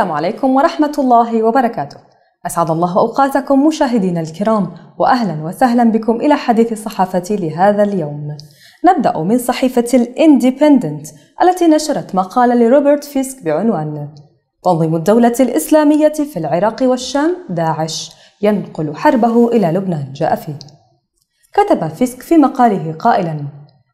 السلام عليكم ورحمة الله وبركاته. أسعد الله أوقاتكم مشاهدينا الكرام وأهلا وسهلا بكم إلى حديث الصحافة لهذا اليوم. نبدأ من صحيفة الاندبندنت التي نشرت مقالة لروبرت فيسك بعنوان تنظيم الدولة الإسلامية في العراق والشام داعش ينقل حربه إلى لبنان جاء فيه. كتب فيسك في مقاله قائلا: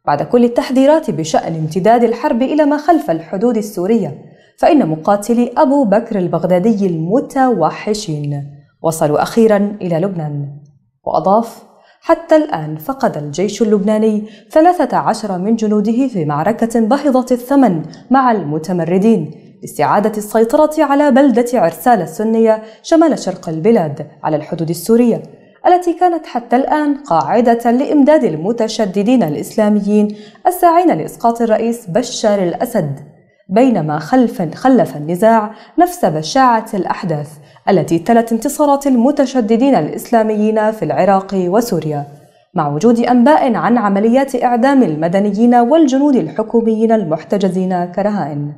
بعد كل التحذيرات بشأن امتداد الحرب إلى ما خلف الحدود السورية فإن مقاتلي أبو بكر البغدادي المتوحشين وصلوا أخيرا إلى لبنان وأضاف حتى الآن فقد الجيش اللبناني 13 من جنوده في معركة باهظة الثمن مع المتمردين لاستعادة السيطرة على بلدة عرسال السنية شمال شرق البلاد على الحدود السورية التي كانت حتى الآن قاعدة لإمداد المتشددين الإسلاميين الساعين لإسقاط الرئيس بشار الأسد بينما خلف خلف النزاع نفس بشاعة الأحداث التي تلت انتصارات المتشددين الإسلاميين في العراق وسوريا مع وجود أنباء عن عمليات إعدام المدنيين والجنود الحكوميين المحتجزين كرهائن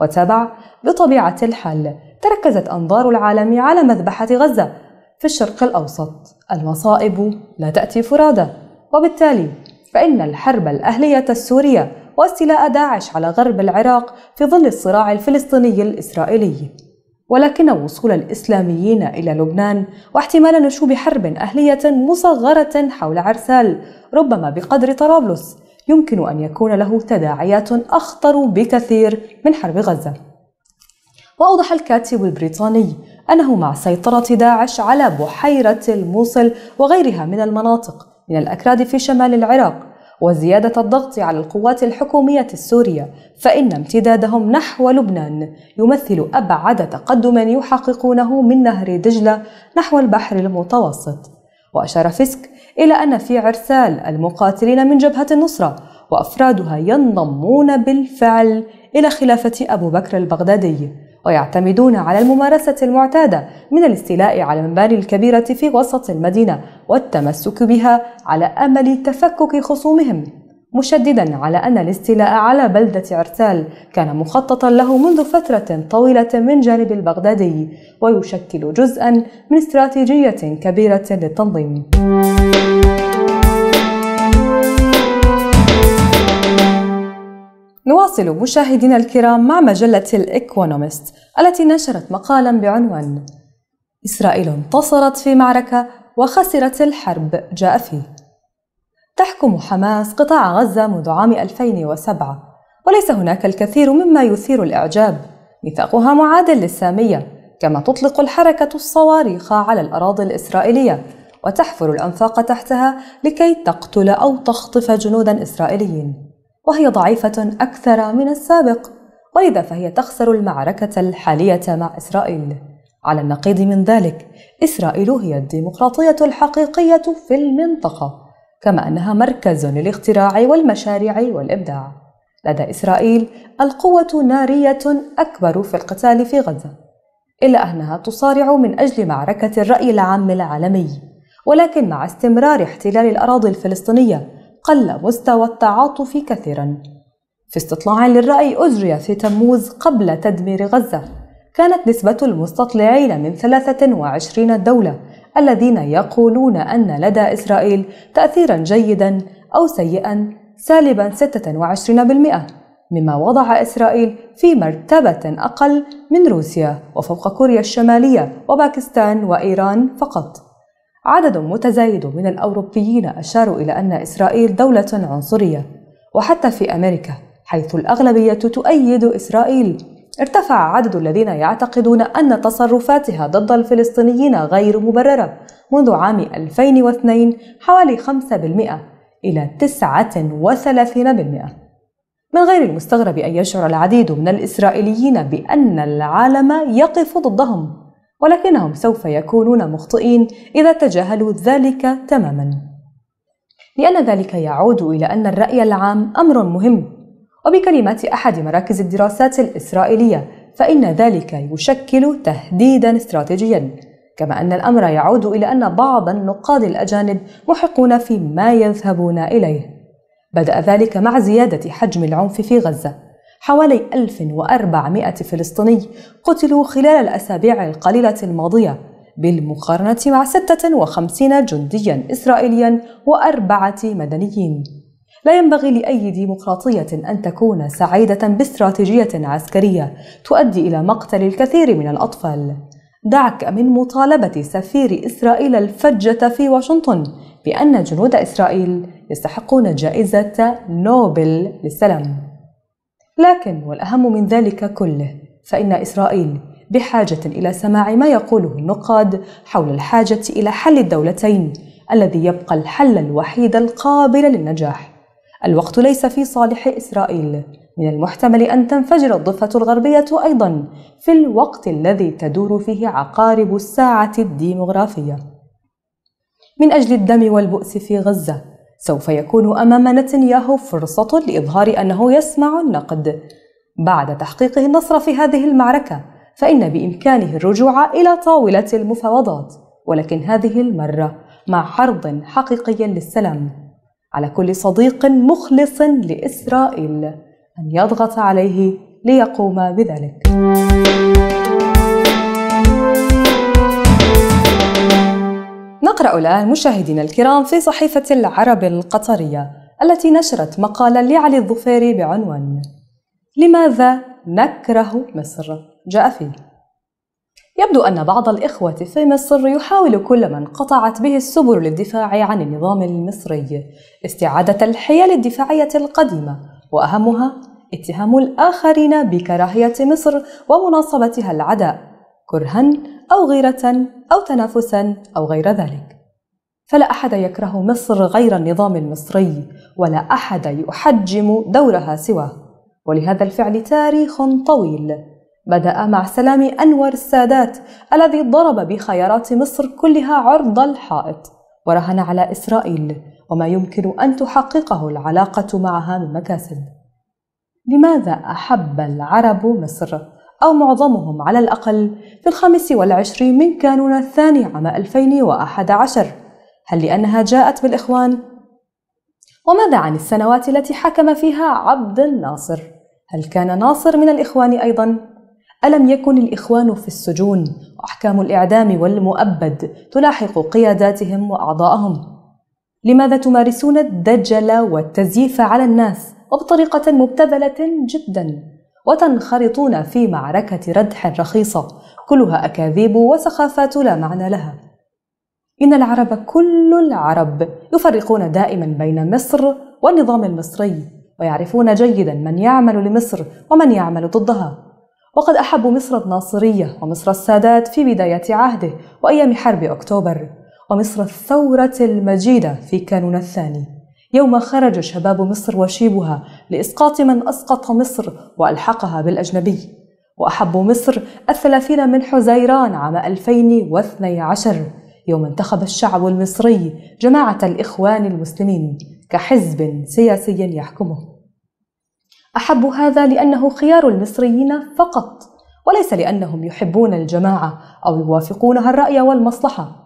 وتابع بطبيعة الحال تركزت أنظار العالم على مذبحة غزة في الشرق الأوسط المصائب لا تأتي فرادى وبالتالي فإن الحرب الأهلية السورية واستيلاء داعش على غرب العراق في ظل الصراع الفلسطيني الإسرائيلي ولكن وصول الإسلاميين إلى لبنان واحتمال نشوب حرب أهلية مصغرة حول عرسال ربما بقدر طرابلس يمكن أن يكون له تداعيات أخطر بكثير من حرب غزة وأوضح الكاتب البريطاني أنه مع سيطرة داعش على بحيرة الموصل وغيرها من المناطق من الأكراد في شمال العراق وزيادة الضغط على القوات الحكومية السورية فإن امتدادهم نحو لبنان يمثل أبعد تقدم يحققونه من نهر دجلة نحو البحر المتوسط وأشار فيسك إلى أن في عرسال المقاتلين من جبهة النصرة وأفرادها ينضمون بالفعل إلى خلافة أبو بكر البغدادي ويعتمدون على الممارسة المعتادة من الاستيلاء على المباني الكبيرة في وسط المدينة والتمسك بها على أمل تفكك خصومهم مشددا على أن الاستيلاء على بلدة عرتال كان مخططا له منذ فترة طويلة من جانب البغدادي ويشكل جزءا من استراتيجية كبيرة للتنظيم نواصل مشاهدينا الكرام مع مجلة الإيكونومست التي نشرت مقالا بعنوان إسرائيل انتصرت في معركة وخسرت الحرب جاء فيه تحكم حماس قطاع غزة منذ عام 2007 وليس هناك الكثير مما يثير الإعجاب ميثاقها معاد للسامية كما تطلق الحركة الصواريخ على الأراضي الإسرائيلية وتحفر الأنفاق تحتها لكي تقتل أو تخطف جنودا إسرائيليين وهي ضعيفة أكثر من السابق ولذا فهي تخسر المعركة الحالية مع إسرائيل على النقيض من ذلك إسرائيل هي الديمقراطية الحقيقية في المنطقة كما أنها مركز للاختراع والمشاريع والإبداع لدى إسرائيل القوة نارية أكبر في القتال في غزة إلا أنها تصارع من أجل معركة الرأي العام العالمي ولكن مع استمرار احتلال الأراضي الفلسطينية قل مستوى التعاطف كثيرا في استطلاع للرأي أجري في تموز قبل تدمير غزة كانت نسبة المستطلعين من 23 دولة الذين يقولون أن لدى إسرائيل تأثيرا جيدا أو سيئا سالبا 26% مما وضع إسرائيل في مرتبة أقل من روسيا وفوق كوريا الشمالية وباكستان وإيران فقط عدد متزايد من الأوروبيين أشاروا إلى أن إسرائيل دولة عنصرية وحتى في أمريكا حيث الأغلبية تؤيد إسرائيل ارتفع عدد الذين يعتقدون أن تصرفاتها ضد الفلسطينيين غير مبررة منذ عام 2002 حوالي 5% إلى 39%. من غير المستغرب أن يشعر العديد من الإسرائيليين بأن العالم يقف ضدهم ولكنهم سوف يكونون مخطئين إذا تجاهلوا ذلك تماما لأن ذلك يعود إلى أن الرأي العام أمر مهم وبكلمات أحد مراكز الدراسات الإسرائيلية فإن ذلك يشكل تهديدا استراتيجيا كما أن الأمر يعود إلى أن بعض النقاد الأجانب محقون فيما يذهبون إليه بدأ ذلك مع زيادة حجم العنف في غزة حوالي 1400 فلسطيني قتلوا خلال الأسابيع القليلة الماضية بالمقارنة مع 56 جنديا إسرائيليا وأربعة مدنيين لا ينبغي لأي ديمقراطية أن تكون سعيدة باستراتيجية عسكرية تؤدي إلى مقتل الكثير من الأطفال دعك من مطالبة سفير إسرائيل الفجة في واشنطن بأن جنود إسرائيل يستحقون جائزة نوبل للسلام لكن والأهم من ذلك كله فإن إسرائيل بحاجة إلى سماع ما يقوله النقاد حول الحاجة إلى حل الدولتين الذي يبقى الحل الوحيد القابل للنجاح. الوقت ليس في صالح إسرائيل، من المحتمل أن تنفجر الضفة الغربية أيضا في الوقت الذي تدور فيه عقارب الساعة الديمغرافية. من أجل الدم والبؤس في غزة، سوف يكون أمام نتنياهو فرصة لإظهار أنه يسمع النقد بعد تحقيقه النصر في هذه المعركة فإن بإمكانه الرجوع إلى طاولة المفاوضات ولكن هذه المرة مع حرض حقيقي للسلام على كل صديق مخلص لإسرائيل أن يضغط عليه ليقوم بذلك. نقرأ الآن مشاهدينا الكرام في صحيفة العرب القطرية التي نشرت مقالا لعلي الظفيري بعنوان لماذا نكره مصر؟ جاء فيه يبدو أن بعض الإخوة في مصر يحاول كل من انقطعت به السبل للدفاع عن النظام المصري استعادة الحيل الدفاعية القديمة وأهمها اتهام الآخرين بكراهية مصر ومناصبتها العداء كرها أو غيرة أو تنافسا أو غير ذلك فلا أحد يكره مصر غير النظام المصري ولا أحد يحجم دورها سواه ولهذا الفعل تاريخ طويل بدأ مع سلام أنور السادات الذي ضرب بخيارات مصر كلها عرض الحائط ورهن على إسرائيل وما يمكن أن تحققه العلاقة معها من مكاسب لماذا أحب العرب مصر؟ أو معظمهم على الأقل في الخامس والعشرين من كانون الثاني عام 2011 هل لأنها جاءت بالإخوان؟ وماذا عن السنوات التي حكم فيها عبد الناصر؟ هل كان ناصر من الإخوان أيضا؟ ألم يكن الإخوان في السجون وأحكام الإعدام والمؤبد تلاحق قياداتهم وأعضاءهم؟ لماذا تمارسون الدجل والتزييف على الناس وبطريقة مبتذلة جداً وتنخرطون في معركة ردح رخيصة كلها أكاذيب وسخافات لا معنى لها إن العرب كل العرب يفرقون دائما بين مصر والنظام المصري ويعرفون جيدا من يعمل لمصر ومن يعمل ضدها وقد أحبوا مصر الناصرية ومصر السادات في بداية عهده وأيام حرب أكتوبر ومصر الثورة المجيدة في كانون الثاني يوم خرج شباب مصر وشيبها لإسقاط من أسقط مصر وألحقها بالأجنبي وأحبوا مصر الثلاثين من حزيران عام 2012 يوم انتخب الشعب المصري جماعة الإخوان المسلمين كحزب سياسي يحكمه أحب هذا لأنه خيار المصريين فقط وليس لأنهم يحبون الجماعة أو يوافقونها الرأي والمصلحة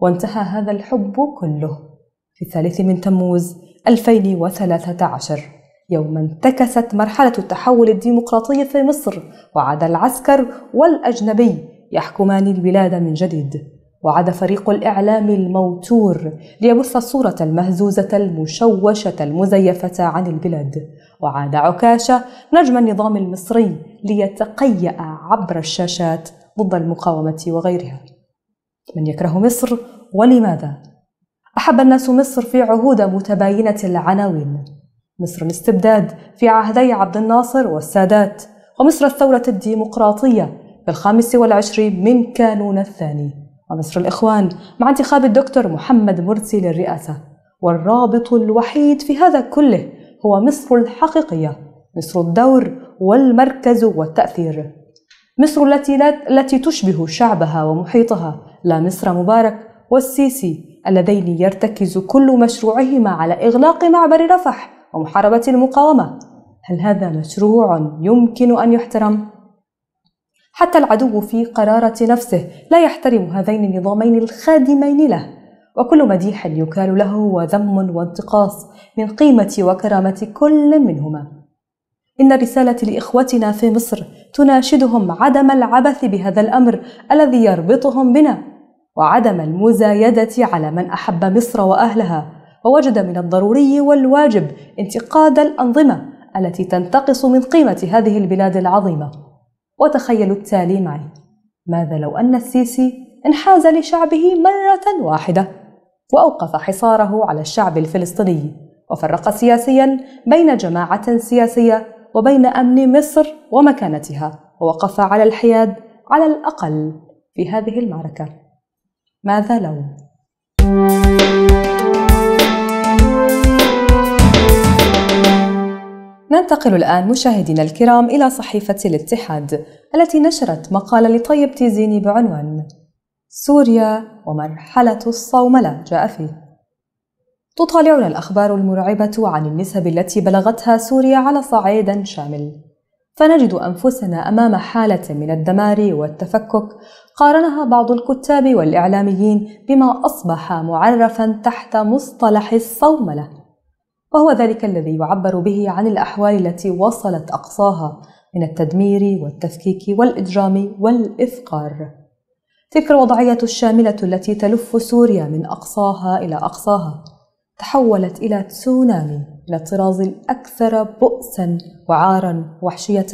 وانتهى هذا الحب كله في الثالث من تموز 2013 يوم انتكست مرحلة التحول الديمقراطي في مصر وعاد العسكر والأجنبي يحكمان البلاد من جديد وعاد فريق الإعلام الموتور ليبث الصورة المهزوزة المشوشة المزيفة عن البلاد وعاد عكاشة نجم النظام المصري ليتقيأ عبر الشاشات ضد المقاومة وغيرها من يكره مصر ولماذا؟ أحب الناس مصر في عهود متباينة العناوين مصر الاستبداد في عهدي عبد الناصر والسادات ومصر الثورة الديمقراطية في الخامس والعشرين من كانون الثاني ومصر الإخوان مع انتخاب الدكتور محمد مرسي للرئاسة والرابط الوحيد في هذا كله هو مصر الحقيقية مصر الدور والمركز والتأثير مصر التي, التي تشبه شعبها ومحيطها لا مصر مبارك والسيسي اللذين يرتكز كل مشروعهما على إغلاق معبر رفح ومحاربة المقاومة هل هذا مشروع يمكن أن يحترم؟ حتى العدو في قرارة نفسه لا يحترم هذين النظامين الخادمين له وكل مديح يكال له هو ذم وانتقاص من قيمة وكرامة كل منهما إن رسالة لإخوتنا في مصر تناشدهم عدم العبث بهذا الأمر الذي يربطهم بنا وعدم المزايدة على من أحب مصر وأهلها ووجد من الضروري والواجب انتقاد الأنظمة التي تنتقص من قيمة هذه البلاد العظيمة وتخيلوا التالي معي ماذا لو أن السيسي انحاز لشعبه مرة واحدة وأوقف حصاره على الشعب الفلسطيني وفرق سياسيا بين جماعة سياسية وبين أمن مصر ومكانتها ووقف على الحياد على الأقل في هذه المعركة ماذا لو؟ ننتقل الآن مشاهدينا الكرام إلى صحيفة الاتحاد التي نشرت مقالة لطيب تيزيني بعنوان سوريا ومرحلة الصوملة جاء فيه تطالعنا الأخبار المرعبة عن النسب التي بلغتها سوريا على صعيد شامل فنجد أنفسنا أمام حالة من الدمار والتفكك قارنها بعض الكتاب والإعلاميين بما أصبح معرفا تحت مصطلح الصوملة وهو ذلك الذي يعبر به عن الأحوال التي وصلت أقصاها من التدمير والتفكيك والإجرام والإفقار تلك الوضعية الشاملة التي تلف سوريا من أقصاها إلى أقصاها تحولت إلى تسونامي إلى الطراز الأكثر بؤسا وعارا وحشية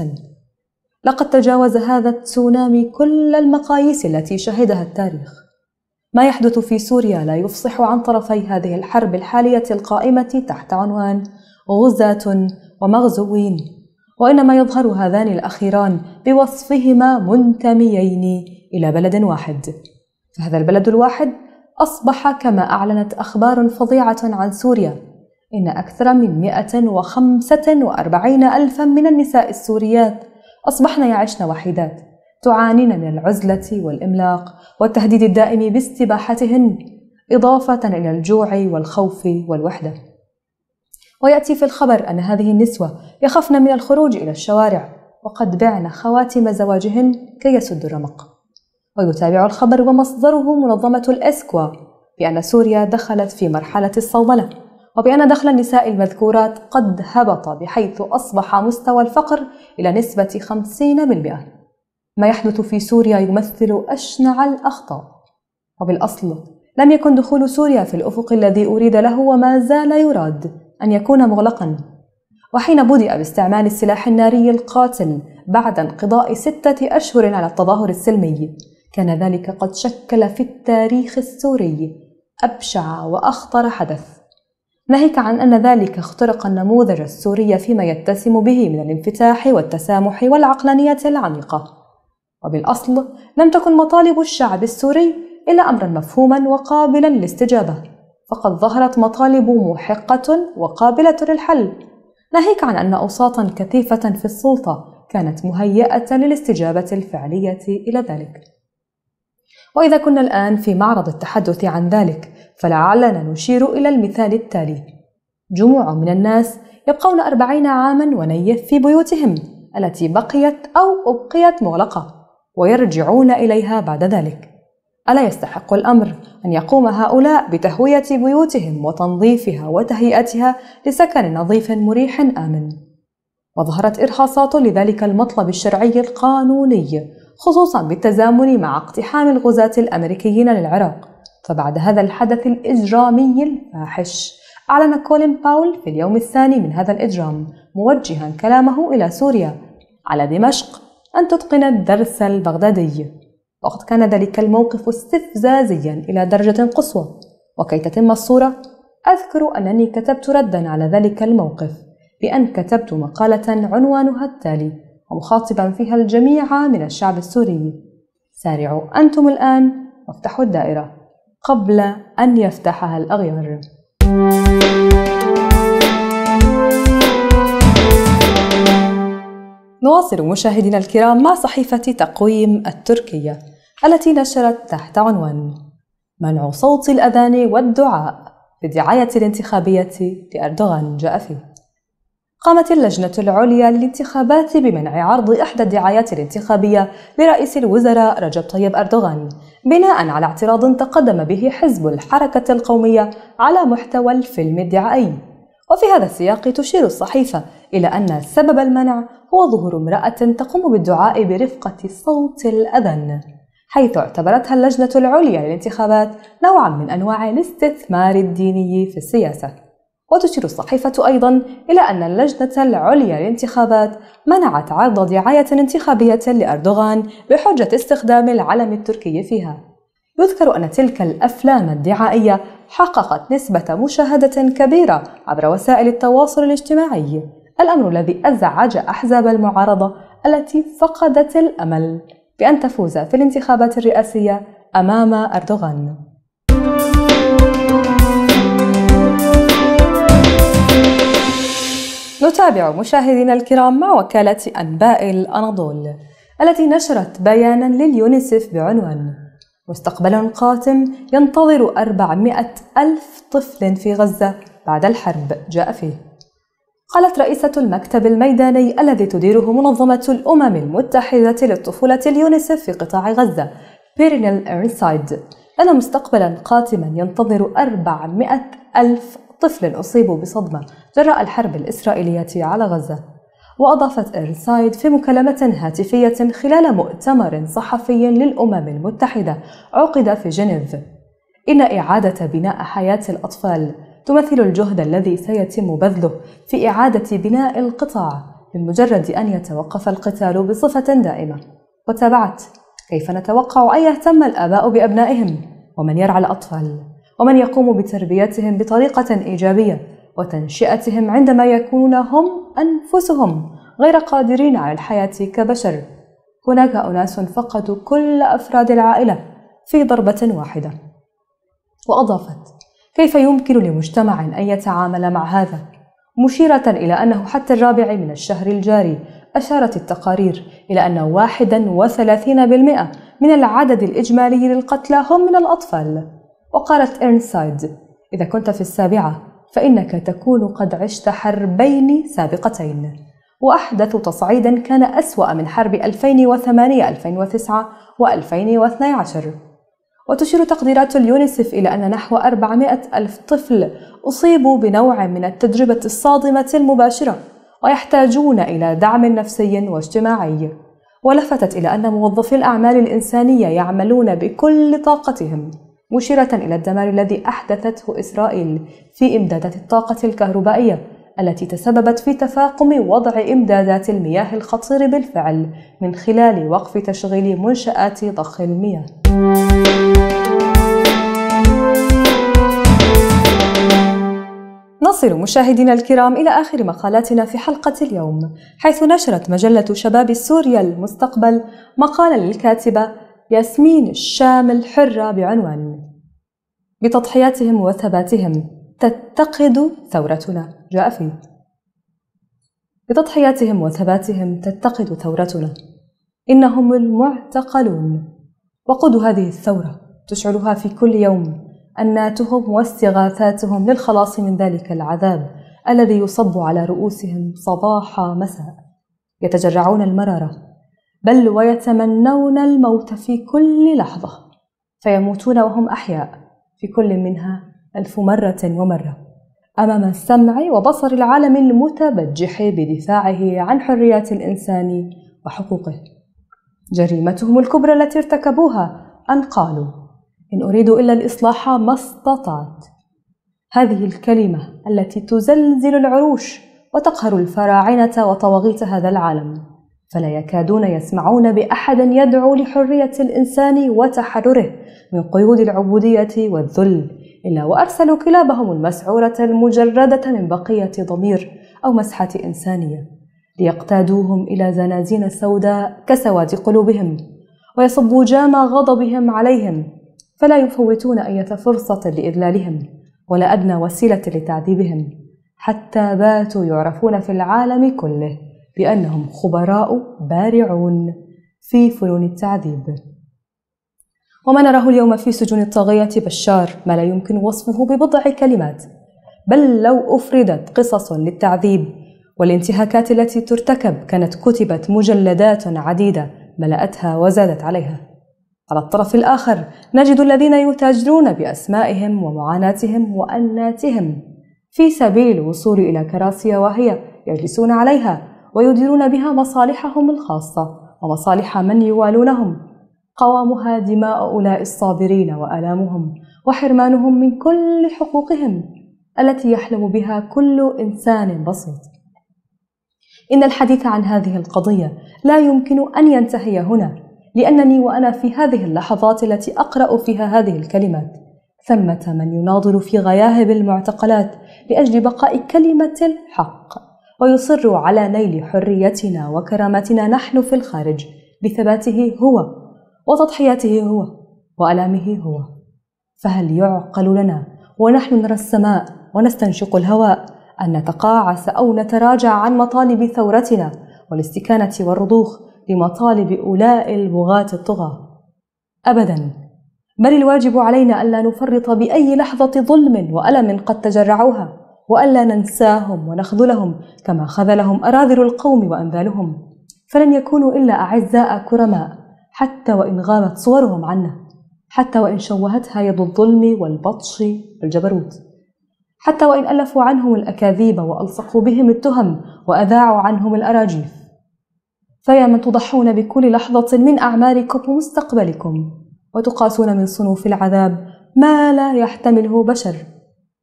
لقد تجاوز هذا التسونامي كل المقاييس التي شهدها التاريخ ما يحدث في سوريا لا يفصح عن طرفي هذه الحرب الحالية القائمة تحت عنوان غزاة ومغزوين وإنما يظهر هذان الأخيران بوصفهما منتميين إلى بلد واحد فهذا البلد الواحد أصبح كما أعلنت أخبار فظيعة عن سوريا إن أكثر من 145 ألفا من النساء السوريات أصبحن يعشن وحيدات تعانين من العزلة والإملاق والتهديد الدائم باستباحتهن إضافة إلى الجوع والخوف والوحدة ويأتي في الخبر أن هذه النسوة يخفن من الخروج إلى الشوارع وقد بعن خواتم زواجهن كي يسدوا الرمق ويتابع الخبر ومصدره منظمة الإسكوا بأن سوريا دخلت في مرحلة الصوملة وبأن دخل النساء المذكورات قد هبط بحيث أصبح مستوى الفقر إلى نسبة 50% ما يحدث في سوريا يمثل أشنع الأخطاء وبالأصل لم يكن دخول سوريا في الأفق الذي أريد له وما زال يراد أن يكون مغلقا وحين بدأ باستعمال السلاح الناري القاتل بعد انقضاء ستة أشهر على التظاهر السلمي كان ذلك قد شكل في التاريخ السوري أبشع وأخطر حدث ناهيك عن أن ذلك اخترق النموذج السوري فيما يتسم به من الانفتاح والتسامح والعقلانية العميقة وبالأصل لم تكن مطالب الشعب السوري إلا أمرا مفهوما وقابلا للاستجابة فقد ظهرت مطالب محقة وقابلة للحل ناهيك عن أن أوساطا كثيفة في السلطة كانت مهيئة للاستجابة الفعلية إلى ذلك وإذا كنا الآن في معرض التحدث عن ذلك فلعلنا نشير إلى المثال التالي جموع من الناس يبقون أربعين عاما ونيف في بيوتهم التي بقيت أو أبقيت مغلقة ويرجعون إليها بعد ذلك ألا يستحق الأمر أن يقوم هؤلاء بتهوية بيوتهم وتنظيفها وتهيئتها لسكن نظيف مريح آمن؟ وظهرت إرهاصات لذلك المطلب الشرعي القانوني خصوصا بالتزامن مع اقتحام الغزاة الأمريكيين للعراق فبعد هذا الحدث الإجرامي الفاحش أعلن كولين باول في اليوم الثاني من هذا الإجرام موجها كلامه إلى سوريا على دمشق أن تتقن الدرس البغدادي وقد كان ذلك الموقف استفزازيا إلى درجة قصوى وكي تتم الصورة أذكر أنني كتبت ردا على ذلك الموقف بأن كتبت مقالة عنوانها التالي ومخاطبا فيها الجميع من الشعب السوري سارعوا أنتم الآن وافتحوا الدائرة قبل أن يفتحها الأغيار نواصل مشاهدينا الكرام مع صحيفة تقويم التركية التي نشرت تحت عنوان منع صوت الأذان والدعاء في الدعاية الانتخابية لأردوغان جاء فيه قامت اللجنة العليا للانتخابات بمنع عرض إحدى الدعايات الانتخابية لرئيس الوزراء رجب طيب أردوغان بناء على اعتراض تقدم به حزب الحركة القومية على محتوى الفيلم الدعائي وفي هذا السياق تشير الصحيفة إلى أن سبب المنع هو ظهور امرأة تقوم بالدعاء برفقة صوت الأذن حيث اعتبرتها اللجنة العليا للانتخابات نوعا من أنواع الاستثمار الديني في السياسة وتشير الصحيفة أيضا إلى أن اللجنة العليا للانتخابات منعت عرض دعاية انتخابية لأردوغان بحجة استخدام العلم التركي فيها. يذكر أن تلك الأفلام الدعائية حققت نسبة مشاهدة كبيرة عبر وسائل التواصل الاجتماعي، الأمر الذي أزعج أحزاب المعارضة التي فقدت الأمل بأن تفوز في الانتخابات الرئاسية أمام أردوغان. نتابع مشاهدينا الكرام مع وكالة أنباء الأناضول التي نشرت بيانا لليونيسف بعنوان مستقبل قاتم ينتظر 400 ألف طفل في غزة بعد الحرب جاء فيه قالت رئيسة المكتب الميداني الذي تديره منظمة الأمم المتحدة للطفولة اليونيسف في قطاع غزة بيرينيل إيرنسايد أن مستقبلا قاتما ينتظر 400 ألف طفل أصيبوا بصدمة جراء الحرب الإسرائيلية على غزة وأضافت إرنسايد في مكالمة هاتفية خلال مؤتمر صحفي للأمم المتحدة عقد في جنيف إن إعادة بناء حياة الأطفال تمثل الجهد الذي سيتم بذله في إعادة بناء القطاع من مجرد أن يتوقف القتال بصفة دائمة وتابعت كيف نتوقع أن يهتم الآباء بأبنائهم ومن يرعى الأطفال ومن يقوم بتربيتهم بطريقة إيجابية وتنشئتهم عندما يكونون هم أنفسهم غير قادرين على الحياة كبشر هناك أناس فقدوا كل أفراد العائلة في ضربة واحدة وأضافت كيف يمكن لمجتمع أن يتعامل مع هذا؟ مشيرة إلى أنه حتى الرابع من الشهر الجاري أشارت التقارير إلى أن 31% من العدد الإجمالي للقتلى هم من الأطفال وقالت إرنسايد إذا كنت في السابعة فإنك تكون قد عشت حربين سابقتين وأحدث تصعيدا كان أسوأ من حرب 2008 2009 و2012 وتشير تقديرات اليونيسف إلى أن نحو 400 ألف طفل أصيبوا بنوع من التجربة الصادمة المباشرة ويحتاجون إلى دعم نفسي واجتماعي ولفتت إلى أن موظفي الأعمال الإنسانية يعملون بكل طاقتهم مشيرة إلى الدمار الذي أحدثته إسرائيل في إمدادات الطاقة الكهربائية التي تسببت في تفاقم وضع إمدادات المياه الخطير بالفعل من خلال وقف تشغيل منشآت ضخ المياه. نصل مشاهدينا الكرام إلى آخر مقالاتنا في حلقة اليوم، حيث نشرت مجلة شباب سوريا المستقبل مقالا للكاتبة ياسمين الشام الحرة بعنوان بتضحياتهم وثباتهم تتقد ثورتنا جاء فيه بتضحياتهم وثباتهم تتقد ثورتنا إنهم المعتقلون وقود هذه الثورة تشعلها في كل يوم أناتهم واستغاثاتهم للخلاص من ذلك العذاب الذي يصب على رؤوسهم صباح مساء يتجرعون المرارة بل ويتمنون الموت في كل لحظة فيموتون وهم أحياء في كل منها ألف مرة ومرة أمام السمع وبصر العالم المتبجح بدفاعه عن حريات الإنسان وحقوقه جريمتهم الكبرى التي ارتكبوها أن قالوا إن أريد إلا الإصلاح ما استطعت هذه الكلمة التي تزلزل العروش وتقهر الفراعنة وطواغيت هذا العالم فلا يكادون يسمعون بأحد يدعو لحرية الإنسان وتحرره من قيود العبودية والذل إلا وأرسلوا كلابهم المسعورة المجردة من بقية ضمير أو مسحة إنسانية ليقتادوهم إلى زنازين سوداء كسواد قلوبهم ويصبوا جام غضبهم عليهم فلا يفوتون أي فرصة لإذلالهم ولا أدنى وسيلة لتعذيبهم حتى باتوا يعرفون في العالم كله بأنهم خبراء بارعون في فنون التعذيب وما نراه اليوم في سجون الطاغية بشار ما لا يمكن وصفه ببضع كلمات بل لو أفردت قصص للتعذيب والانتهاكات التي ترتكب كانت كتبت مجلدات عديدة ملأتها وزادت عليها على الطرف الآخر نجد الذين يتاجرون بأسمائهم ومعاناتهم وأناتهم في سبيل الوصول إلى كراسي واهية يجلسون عليها ويديرون بها مصالحهم الخاصة ومصالح من يوالونهم قوامها دماء أولئك الصابرين وآلامهم وحرمانهم من كل حقوقهم التي يحلم بها كل إنسان بسيط إن الحديث عن هذه القضية لا يمكن أن ينتهي هنا لأنني وأنا في هذه اللحظات التي أقرأ فيها هذه الكلمات ثمة من يناضل في غياهب المعتقلات لأجل بقاء كلمة الحق ويصر على نيل حريتنا وكرامتنا نحن في الخارج بثباته هو وتضحياته هو والامه هو فهل يعقل لنا ونحن نرى السماء ونستنشق الهواء ان نتقاعس او نتراجع عن مطالب ثورتنا والاستكانه والرضوخ لمطالب اولاء البغاة الطغاة أبدا بل الواجب علينا ألا نفرط بأي لحظة ظلم وألم قد تجرعوها وألا ننساهم ونخذلهم كما خذلهم أراذل القوم وأنذالهم فلن يكونوا إلا أعزاء كرماء حتى وإن غابت صورهم عنا حتى وإن شوهتها يد الظلم والبطش والجبروت حتى وإن ألفوا عنهم الأكاذيب وألصقوا بهم التهم وأذاعوا عنهم الأراجيف فيا من تضحون بكل لحظة من أعماركم ومستقبلكم وتقاسون من صنوف العذاب ما لا يحتمله بشر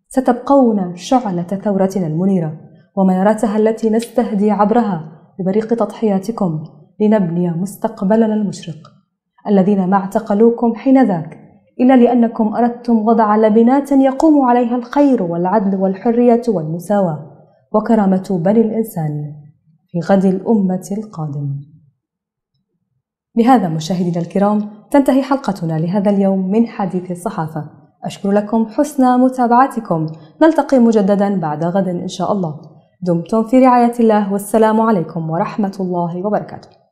ستبقون شعلة ثورتنا المنيرة ومنارتها التي نستهدي عبرها ببريق تضحياتكم لنبني مستقبلنا المشرق الذين ما اعتقلوكم حينذاك إلا لأنكم أردتم وضع لبنات يقوم عليها الخير والعدل والحرية والمساواة وكرامة بني الإنسان في غد الأمة القادم بهذا مشاهدينا الكرام تنتهي حلقتنا لهذا اليوم من حديث الصحافة أشكر لكم حسن متابعتكم نلتقي مجددا بعد غد إن شاء الله دمتم في رعاية الله والسلام عليكم ورحمة الله وبركاته